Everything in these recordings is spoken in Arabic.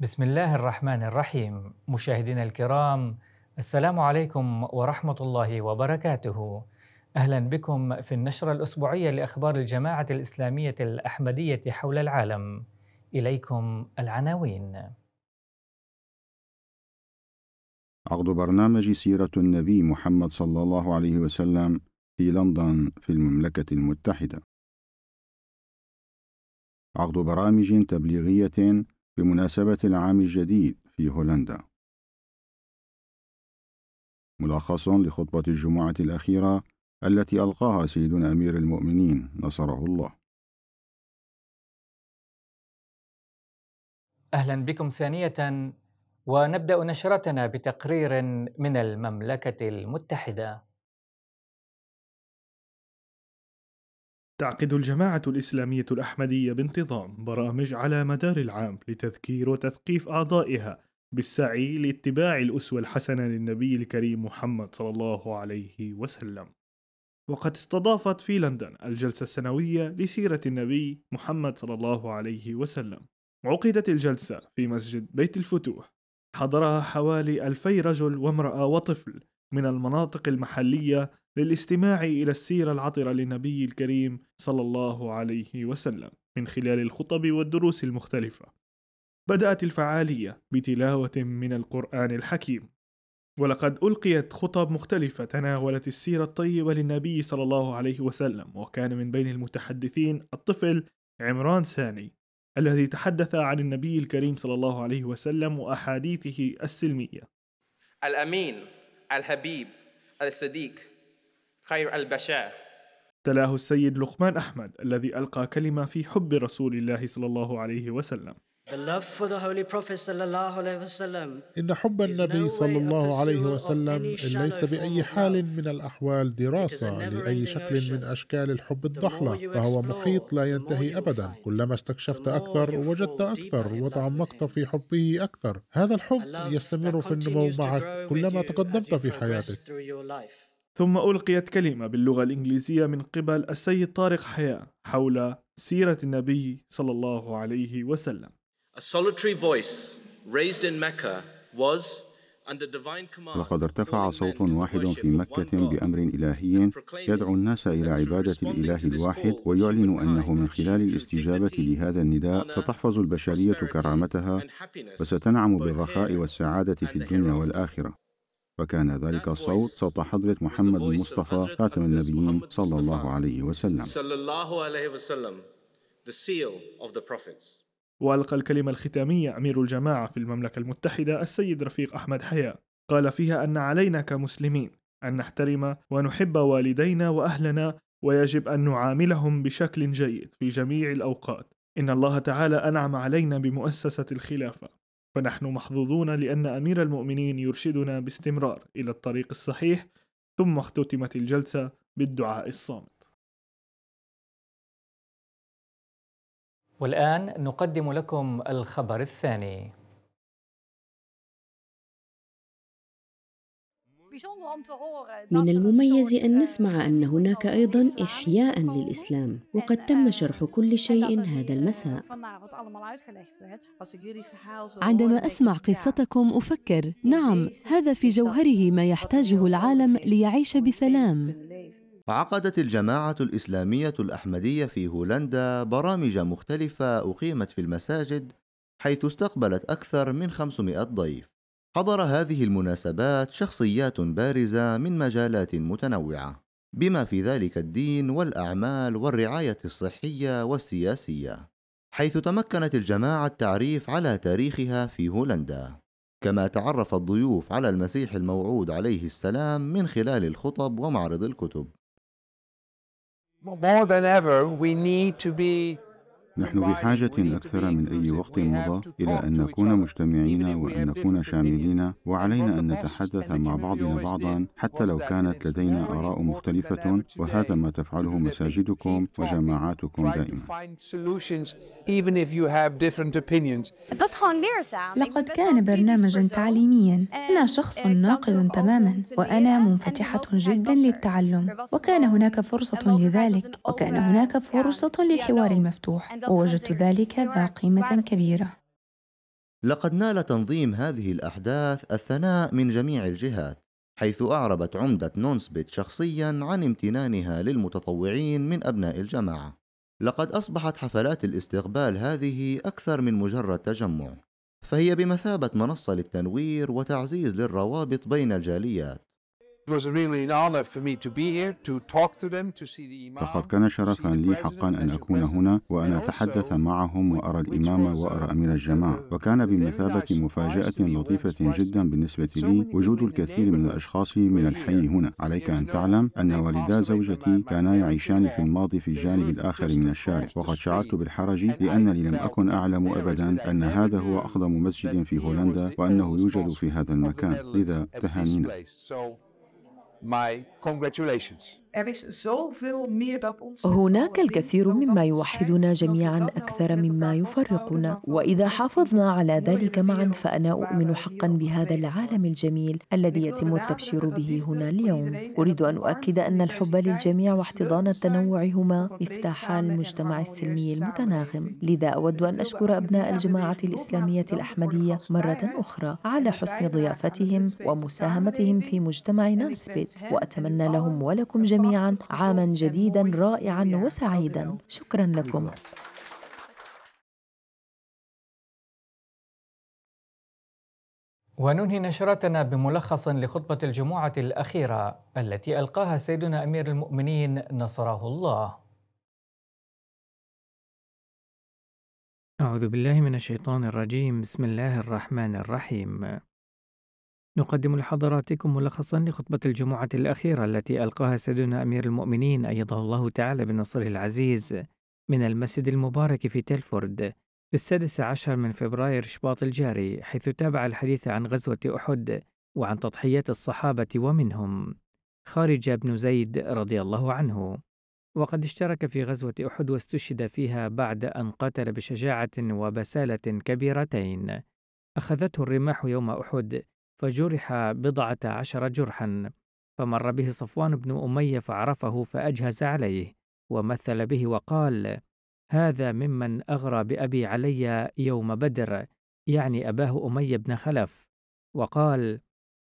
بسم الله الرحمن الرحيم مشاهدينا الكرام السلام عليكم ورحمة الله وبركاته أهلا بكم في النشرة الأسبوعية لأخبار الجماعة الإسلامية الأحمدية حول العالم إليكم العناوين عقد برنامج سيرة النبي محمد صلى الله عليه وسلم في لندن في المملكة المتحدة عقد برامج تبليغية بمناسبة العام الجديد في هولندا ملخص لخطبة الجمعة الأخيرة التي ألقاها سيدنا أمير المؤمنين نصره الله أهلا بكم ثانية ونبدأ نشرتنا بتقرير من المملكة المتحدة تعقد الجماعة الإسلامية الأحمدية بانتظام برامج على مدار العام لتذكير وتثقيف أعضائها بالسعي لاتباع الأسوة الحسنة للنبي الكريم محمد صلى الله عليه وسلم. وقد استضافت في لندن الجلسة السنوية لسيرة النبي محمد صلى الله عليه وسلم. عقدت الجلسة في مسجد بيت الفتوح. حضرها حوالي ألفي رجل وامرأة وطفل من المناطق المحلية للاستماع إلى السيرة العطرة للنبي الكريم صلى الله عليه وسلم من خلال الخطب والدروس المختلفة. بدأت الفعالية بتلاوة من القرآن الحكيم، ولقد ألقيت خطب مختلفة تناولت السيرة الطيبة للنبي صلى الله عليه وسلم، وكان من بين المتحدثين الطفل عمران ساني، الذي تحدث عن النبي الكريم صلى الله عليه وسلم وأحاديثه السلمية. الأمين الحبيب الصديق خير البشر تلاه السيد لقمان أحمد الذي ألقى كلمة في حب رسول الله صلى الله عليه وسلم إن حب النبي صلى الله عليه وسلم ليس بأي حال من الأحوال دراسة لأي شكل من أشكال الحب الضحلة فهو محيط لا ينتهي أبدا كلما استكشفت أكثر وجدت أكثر وتعمقت في حبه أكثر هذا الحب يستمر في النمو معك كلما تقدمت في حياتك ثم ألقيت كلمة باللغة الإنجليزية من قبل السيد طارق حياة حول سيرة النبي صلى الله عليه وسلم لقد ارتفع صوت واحد في مكة بأمر إلهي يدعو الناس إلى عبادة الإله الواحد ويعلن أنه من خلال الاستجابة لهذا النداء ستحفظ البشرية كرامتها وستنعم بالرخاء والسعادة في الدنيا والآخرة فكان ذلك الصوت صوت حضرة محمد المصطفى خاتم النبيين صلى الله عليه وسلم. وألقى الكلمة الختامية أمير الجماعة في المملكة المتحدة السيد رفيق أحمد حياء قال فيها أن علينا كمسلمين أن نحترم ونحب والدينا وأهلنا ويجب أن نعاملهم بشكل جيد في جميع الأوقات إن الله تعالى أنعم علينا بمؤسسة الخلافة فنحن محظوظون لأن أمير المؤمنين يرشدنا باستمرار إلى الطريق الصحيح ثم اختتمت الجلسة بالدعاء الصامت والآن نقدم لكم الخبر الثاني من المميز أن نسمع أن هناك أيضا إحياء للإسلام وقد تم شرح كل شيء هذا المساء عندما أسمع قصتكم أفكر نعم هذا في جوهره ما يحتاجه العالم ليعيش بسلام عقدت الجماعة الإسلامية الأحمدية في هولندا برامج مختلفة أقيمت في المساجد حيث استقبلت أكثر من 500 ضيف. حضر هذه المناسبات شخصيات بارزة من مجالات متنوعة، بما في ذلك الدين والأعمال والرعاية الصحية والسياسية، حيث تمكنت الجماعة التعريف على تاريخها في هولندا. كما تعرف الضيوف على المسيح الموعود عليه السلام من خلال الخطب ومعرض الكتب. More than ever, we need to be نحن بحاجة أكثر من أي وقت مضى إلى أن نكون مجتمعين وأن نكون شاملين وعلينا أن نتحدث مع بعضنا بعضا حتى لو كانت لدينا آراء مختلفة وهذا ما تفعله مساجدكم وجماعاتكم دائما لقد كان برنامجا تعليميا أنا شخص ناقد تماما وأنا منفتحة جدا للتعلم وكان هناك فرصة لذلك وكان هناك فرصة للحوار المفتوح ووجدت ذلك ذا قيمة كبيرة لقد نال تنظيم هذه الأحداث الثناء من جميع الجهات حيث أعربت عمدة نونسبيت شخصيا عن امتنانها للمتطوعين من أبناء الجماعة لقد أصبحت حفلات الاستقبال هذه أكثر من مجرد تجمع فهي بمثابة منصة للتنوير وتعزيز للروابط بين الجاليات لقد كان شرفا لي حقا أن أكون هنا وأن أتحدث معهم وأرى الإمام وأرى أمير الجماعة وكان بمثابة مفاجأة لطيفة جدا بالنسبة لي وجود الكثير من الأشخاص من الحي هنا عليك أن تعلم أن والدا زوجتي كانا يعيشان في الماضي في الجانب الآخر من الشارع وقد شعرت بالحرج لأنني لم أكن أعلم أبدا أن هذا هو أقدم مسجد في هولندا وأنه يوجد في هذا المكان لذا تهانينا My congratulations. Er هناك الكثير مما يوحدنا جميعا اكثر مما يفرقنا واذا حافظنا على ذلك معا فانا اؤمن حقا بهذا العالم الجميل الذي يتم التبشير به هنا اليوم اريد ان اؤكد ان الحب للجميع واحتضان التنوع هما مفتاحا المجتمع السلمي المتناغم لذا اود ان اشكر ابناء الجماعه الاسلاميه الاحمديه مره اخرى على حسن ضيافتهم ومساهمتهم في مجتمع نانسبيت البيت وأتمنى لهم ولكم جميعا عاما جديدا رائعا وسعيدا شكرا لكم وننهي نشرتنا بملخص لخطبة الجمعة الأخيرة التي ألقاها سيدنا أمير المؤمنين نصره الله. أعوذ بالله من الشيطان الرجيم، بسم الله الرحمن الرحيم. نقدم لحضراتكم ملخصا لخطبة الجمعة الأخيرة التي ألقاها سيدنا أمير المؤمنين أيده الله تعالى بنصره العزيز من المسجد المبارك في تلفورد في السادس عشر من فبراير شباط الجاري حيث تابع الحديث عن غزوة أحد وعن تضحيات الصحابة ومنهم خارج بن زيد رضي الله عنه وقد اشترك في غزوة أحد واستشهد فيها بعد أن قاتل بشجاعة وبسالة كبيرتين أخذته الرماح يوم أحد فجرح بضعة عشر جرحا فمر به صفوان بن أمية فعرفه فأجهز عليه ومثل به وقال هذا ممن أغرى بأبي علي يوم بدر يعني أباه أمية بن خلف وقال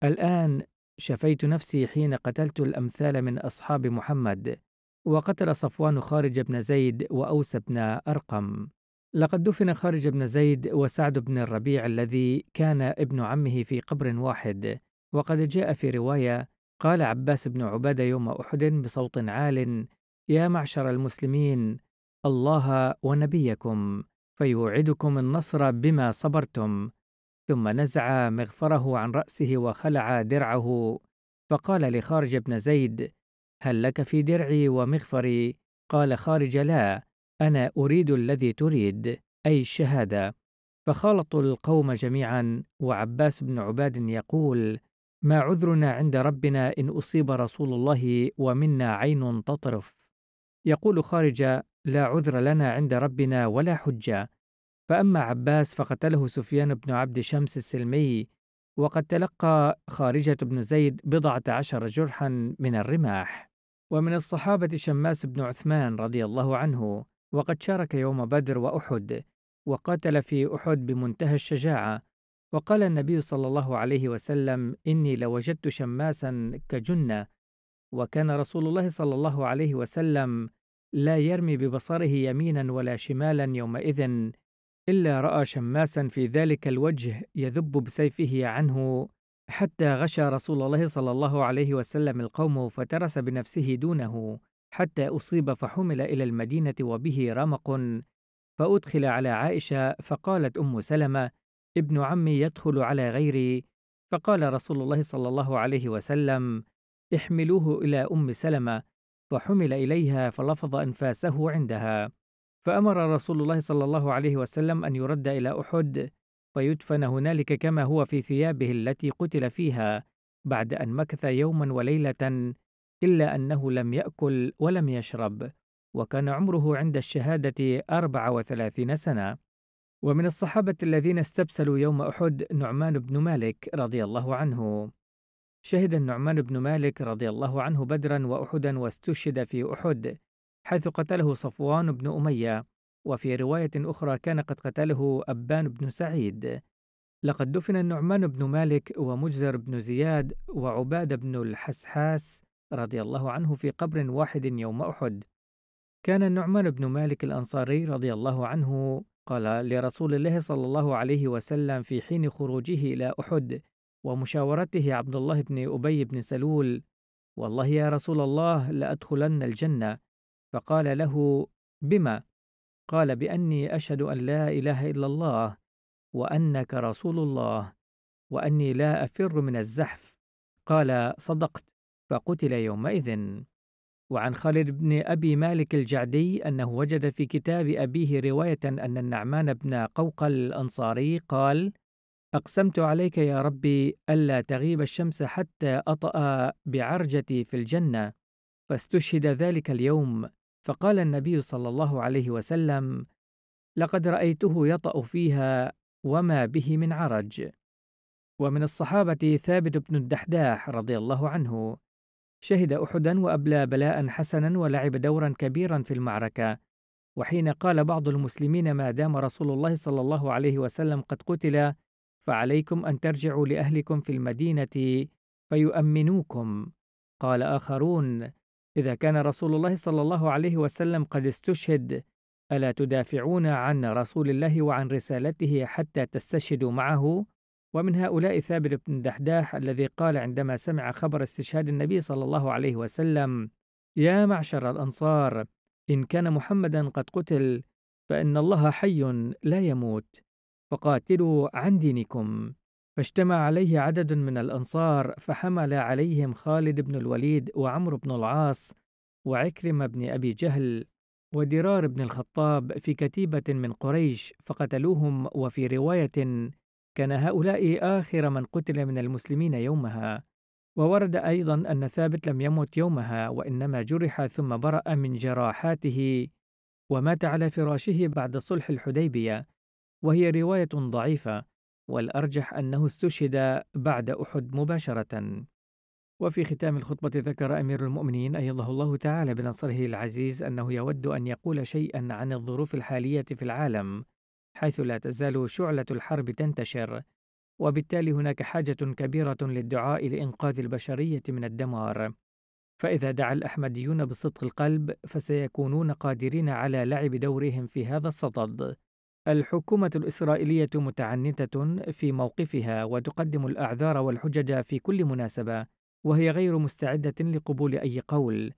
الآن شفيت نفسي حين قتلت الأمثال من أصحاب محمد وقتل صفوان خارج بن زيد وأوس بن أرقم لقد دفن خارج بن زيد وسعد بن الربيع الذي كان ابن عمه في قبر واحد وقد جاء في روايه قال عباس بن عباده يوم احد بصوت عال يا معشر المسلمين الله ونبيكم فيوعدكم النصر بما صبرتم ثم نزع مغفره عن راسه وخلع درعه فقال لخارج بن زيد هل لك في درعي ومغفري قال خارج لا أنا أريد الذي تريد أي الشهادة فخالطوا القوم جميعا وعباس بن عباد يقول ما عذرنا عند ربنا إن أصيب رسول الله ومنا عين تطرف يقول خارج لا عذر لنا عند ربنا ولا حجة فأما عباس فقتله سفيان بن عبد شمس السلمي وقد تلقى خارجة بن زيد بضعة عشر جرحا من الرماح ومن الصحابة شماس بن عثمان رضي الله عنه وقد شارك يوم بدر وأحد وقاتل في أحد بمنتهى الشجاعة وقال النبي صلى الله عليه وسلم إني لوجدت شماسا كجنة وكان رسول الله صلى الله عليه وسلم لا يرمي ببصره يمينا ولا شمالا يومئذ إلا رأى شماسا في ذلك الوجه يذب بسيفه عنه حتى غشى رسول الله صلى الله عليه وسلم القوم فترس بنفسه دونه حتى أصيب فحُمل إلى المدينة وبه رمق فأدخل على عائشة فقالت أم سلمة ابن عمي يدخل على غيري فقال رسول الله صلى الله عليه وسلم احملوه إلى أم سلمة فحُمل إليها فلفظ أنفاسه عندها فأمر رسول الله صلى الله عليه وسلم أن يرد إلى أحد فيدفن هنالك كما هو في ثيابه التي قتل فيها بعد أن مكث يوما وليلة إلا أنه لم يأكل ولم يشرب وكان عمره عند الشهادة 34 سنة ومن الصحابة الذين استبسلوا يوم أحد نعمان بن مالك رضي الله عنه شهد النعمان بن مالك رضي الله عنه بدرا وأحدا واستشهد في أحد حيث قتله صفوان بن أمية وفي رواية أخرى كان قد قتله أبان بن سعيد لقد دفن النعمان بن مالك ومجزر بن زياد وعباد بن الحسحاس رضي الله عنه في قبر واحد يوم أحد كان النعمان بن مالك الأنصاري رضي الله عنه قال لرسول الله صلى الله عليه وسلم في حين خروجه إلى أحد ومشاورته عبد الله بن أبي بن سلول والله يا رسول الله لأدخلن الجنة فقال له بما قال بأني أشهد أن لا إله إلا الله وأنك رسول الله وأني لا أفر من الزحف قال صدقت فقتل يومئذ وعن خالد بن أبي مالك الجعدي أنه وجد في كتاب أبيه رواية أن النعمان بن قوقل الأنصاري قال: أقسمت عليك يا ربي ألا تغيب الشمس حتى أطأ بعرجتي في الجنة، فاستشهد ذلك اليوم، فقال النبي صلى الله عليه وسلم: لقد رأيته يطأ فيها وما به من عرج. ومن الصحابة ثابت بن الدحداح رضي الله عنه، شهد أحدا وأبلى بلاء حسنا ولعب دورا كبيرا في المعركة وحين قال بعض المسلمين ما دام رسول الله صلى الله عليه وسلم قد قتل فعليكم أن ترجعوا لأهلكم في المدينة فيؤمنوكم قال آخرون إذا كان رسول الله صلى الله عليه وسلم قد استشهد ألا تدافعون عن رسول الله وعن رسالته حتى تستشهدوا معه؟ ومن هؤلاء ثابت بن دحداح الذي قال عندما سمع خبر استشهاد النبي صلى الله عليه وسلم: يا معشر الأنصار إن كان محمدا قد قتل فإن الله حي لا يموت فقاتلوا عن دينكم فاجتمع عليه عدد من الأنصار فحمل عليهم خالد بن الوليد وعمرو بن العاص وعكرمة بن أبي جهل ودرار بن الخطاب في كتيبة من قريش فقتلوهم وفي رواية كان هؤلاء آخر من قتل من المسلمين يومها وورد أيضا أن ثابت لم يمت يومها وإنما جرح ثم برأ من جراحاته ومات على فراشه بعد صلح الحديبية وهي رواية ضعيفة والأرجح أنه استشهد بعد أحد مباشرة وفي ختام الخطبة ذكر أمير المؤمنين أيضه الله تعالى بنصره العزيز أنه يود أن يقول شيئا عن الظروف الحالية في العالم حيث لا تزال شعلة الحرب تنتشر، وبالتالي هناك حاجة كبيرة للدعاء لإنقاذ البشرية من الدمار. فإذا دعا الأحمديون بصدق القلب فسيكونون قادرين على لعب دورهم في هذا الصدد. الحكومة الإسرائيلية متعنتة في موقفها وتقدم الأعذار والحجج في كل مناسبة، وهي غير مستعدة لقبول أي قول،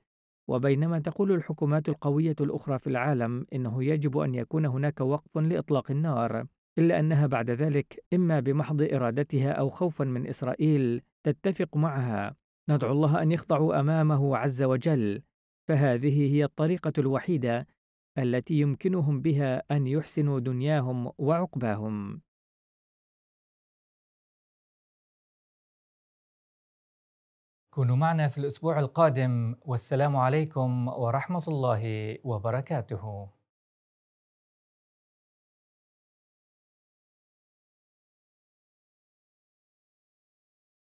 وبينما تقول الحكومات القوية الأخرى في العالم إنه يجب أن يكون هناك وقف لإطلاق النار، إلا أنها بعد ذلك إما بمحض إرادتها أو خوفا من إسرائيل تتفق معها، ندعو الله أن يخضعوا أمامه عز وجل، فهذه هي الطريقة الوحيدة التي يمكنهم بها أن يحسنوا دنياهم وعقباهم. كونوا معنا في الأسبوع القادم والسلام عليكم ورحمة الله وبركاته